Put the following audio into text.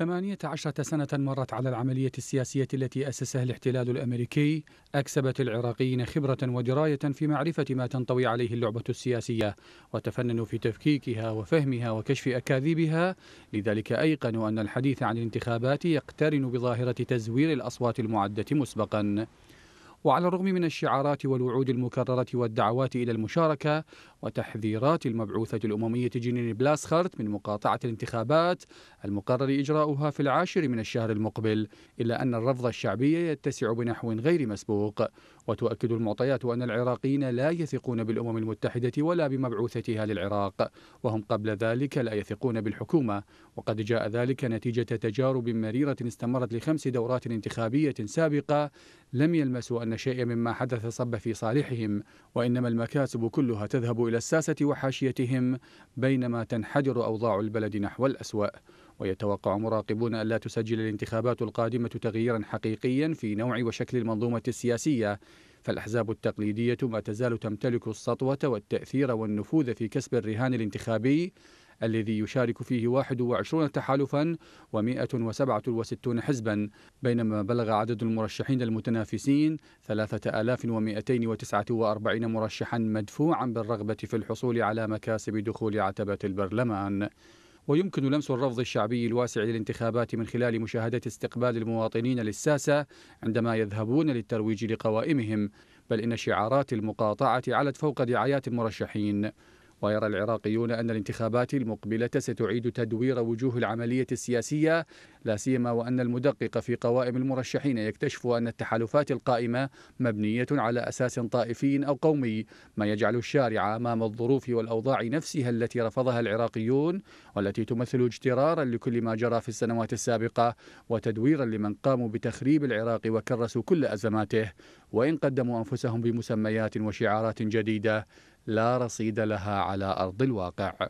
ثمانية عشرة سنة مرت على العملية السياسية التي أسسها الاحتلال الأمريكي أكسبت العراقيين خبرة ودراية في معرفة ما تنطوي عليه اللعبة السياسية وتفننوا في تفكيكها وفهمها وكشف أكاذيبها لذلك أيقنوا أن الحديث عن الانتخابات يقترن بظاهرة تزوير الأصوات المعدة مسبقاً وعلى الرغم من الشعارات والوعود المكررة والدعوات إلى المشاركة وتحذيرات المبعوثة الأممية جينين بلاسخرت من مقاطعة الانتخابات المقرر إجراؤها في العاشر من الشهر المقبل إلا أن الرفض الشعبي يتسع بنحو غير مسبوق وتؤكد المعطيات أن العراقيين لا يثقون بالأمم المتحدة ولا بمبعوثتها للعراق وهم قبل ذلك لا يثقون بالحكومة وقد جاء ذلك نتيجة تجارب مريرة استمرت لخمس دورات انتخابية سابقة لم يلمسوا أن أن شيء مما حدث صب في صالحهم وإنما المكاسب كلها تذهب إلى الساسة وحاشيتهم بينما تنحدر أوضاع البلد نحو الأسوأ ويتوقع مراقبون ألا تسجل الانتخابات القادمة تغييرا حقيقيا في نوع وشكل المنظومة السياسية فالأحزاب التقليدية ما تزال تمتلك السطوة والتأثير والنفوذ في كسب الرهان الانتخابي الذي يشارك فيه 21 تحالفا و167 حزبا بينما بلغ عدد المرشحين المتنافسين 3249 مرشحا مدفوعا بالرغبة في الحصول على مكاسب دخول عتبة البرلمان ويمكن لمس الرفض الشعبي الواسع للانتخابات من خلال مشاهدة استقبال المواطنين للساسة عندما يذهبون للترويج لقوائمهم بل إن شعارات المقاطعة علت فوق دعايات المرشحين ويرى العراقيون أن الانتخابات المقبلة ستعيد تدوير وجوه العملية السياسية لا سيما وأن المدقق في قوائم المرشحين يكتشف أن التحالفات القائمة مبنية على أساس طائفي أو قومي ما يجعل الشارع أمام الظروف والأوضاع نفسها التي رفضها العراقيون والتي تمثل اجترارا لكل ما جرى في السنوات السابقة وتدويرا لمن قاموا بتخريب العراق وكرسوا كل أزماته وإن قدموا أنفسهم بمسميات وشعارات جديدة لا رصيد لها على أرض الواقع